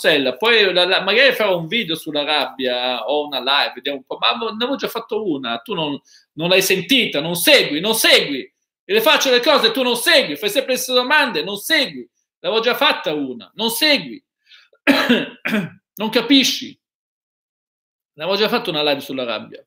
Poi la, la, magari farò un video sulla rabbia o una live, vediamo un po'. Ma ne avevo già fatto una, tu non, non l'hai sentita, non segui, non segui. E le faccio le cose, tu non segui, fai sempre le stesse domande, non segui. L'avevo già fatta una, non segui. non capisci. Ne avevo già fatto una live sulla rabbia.